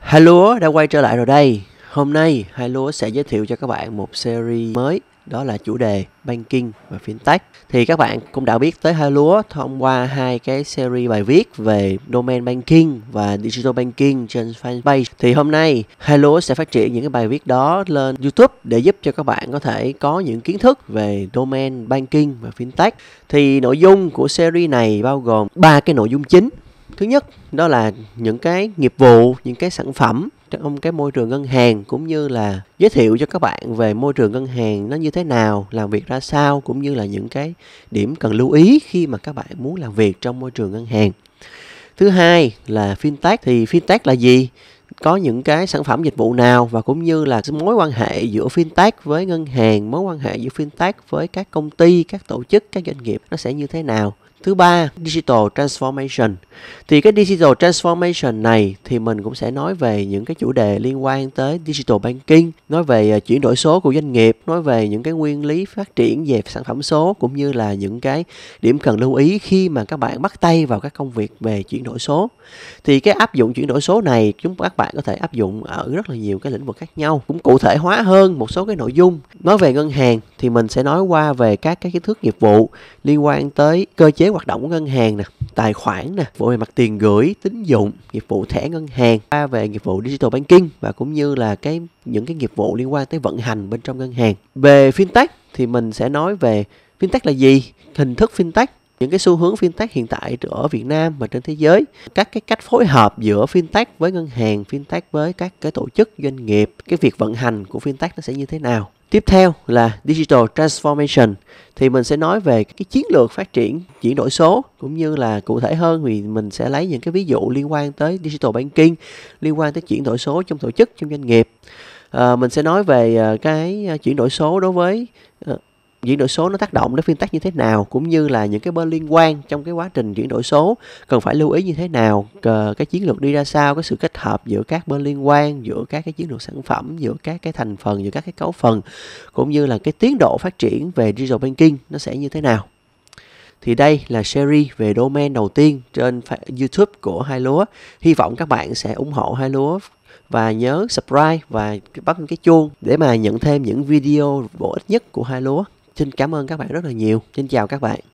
Hello, đã quay trở lại rồi đây. Hôm nay Hai lúa sẽ giới thiệu cho các bạn một series mới đó là chủ đề banking và fintech thì các bạn cũng đã biết tới hai lúa thông qua hai cái series bài viết về domain banking và digital banking trên fanpage thì hôm nay hai lúa sẽ phát triển những cái bài viết đó lên youtube để giúp cho các bạn có thể có những kiến thức về domain banking và fintech thì nội dung của series này bao gồm ba cái nội dung chính thứ nhất đó là những cái nghiệp vụ những cái sản phẩm trong cái môi trường ngân hàng cũng như là giới thiệu cho các bạn về môi trường ngân hàng nó như thế nào, làm việc ra sao cũng như là những cái điểm cần lưu ý khi mà các bạn muốn làm việc trong môi trường ngân hàng. Thứ hai là fintech thì fintech là gì? Có những cái sản phẩm dịch vụ nào và cũng như là mối quan hệ giữa fintech với ngân hàng, mối quan hệ giữa fintech với các công ty, các tổ chức, các doanh nghiệp nó sẽ như thế nào? Thứ ba, digital transformation. Thì cái digital transformation này thì mình cũng sẽ nói về những cái chủ đề liên quan tới digital banking, nói về à, chuyển đổi số của doanh nghiệp, nói về những cái nguyên lý phát triển về sản phẩm số cũng như là những cái điểm cần lưu ý khi mà các bạn bắt tay vào các công việc về chuyển đổi số. Thì cái áp dụng chuyển đổi số này chúng các bạn có thể áp dụng ở rất là nhiều cái lĩnh vực khác nhau, cũng cụ thể hóa hơn một số cái nội dung nói về ngân hàng thì mình sẽ nói qua về các cái kiến thức nghiệp vụ liên quan tới cơ chế hoạt động của ngân hàng nè tài khoản nè vụ về mặt tiền gửi tín dụng nghiệp vụ thẻ ngân hàng qua về nghiệp vụ digital banking và cũng như là cái những cái nghiệp vụ liên quan tới vận hành bên trong ngân hàng về fintech thì mình sẽ nói về fintech là gì hình thức fintech những cái xu hướng fintech hiện tại ở Việt Nam và trên thế giới các cái cách phối hợp giữa fintech với ngân hàng fintech với các cái tổ chức doanh nghiệp cái việc vận hành của fintech nó sẽ như thế nào tiếp theo là digital transformation thì mình sẽ nói về cái chiến lược phát triển chuyển đổi số cũng như là cụ thể hơn thì mình sẽ lấy những cái ví dụ liên quan tới digital banking liên quan tới chuyển đổi số trong tổ chức trong doanh nghiệp à, mình sẽ nói về ờ, cái ờ, chuyển đổi số đối với chuyển đổi số nó tác động đến tắc như thế nào cũng như là những cái bên liên quan trong cái quá trình chuyển đổi số cần phải lưu ý như thế nào cái chiến lược đi ra sao cái sự kết hợp giữa các bên liên quan giữa các cái chiến lược sản phẩm giữa các cái thành phần giữa các cái cấu phần cũng như là cái tiến độ phát triển về digital banking nó sẽ như thế nào thì đây là series về domain đầu tiên trên YouTube của Hai Lúa. Hy vọng các bạn sẽ ủng hộ Hai Lúa và nhớ subscribe và bấm cái chuông để mà nhận thêm những video bổ ích nhất của Hai Lúa. Xin cảm ơn các bạn rất là nhiều. Xin chào các bạn.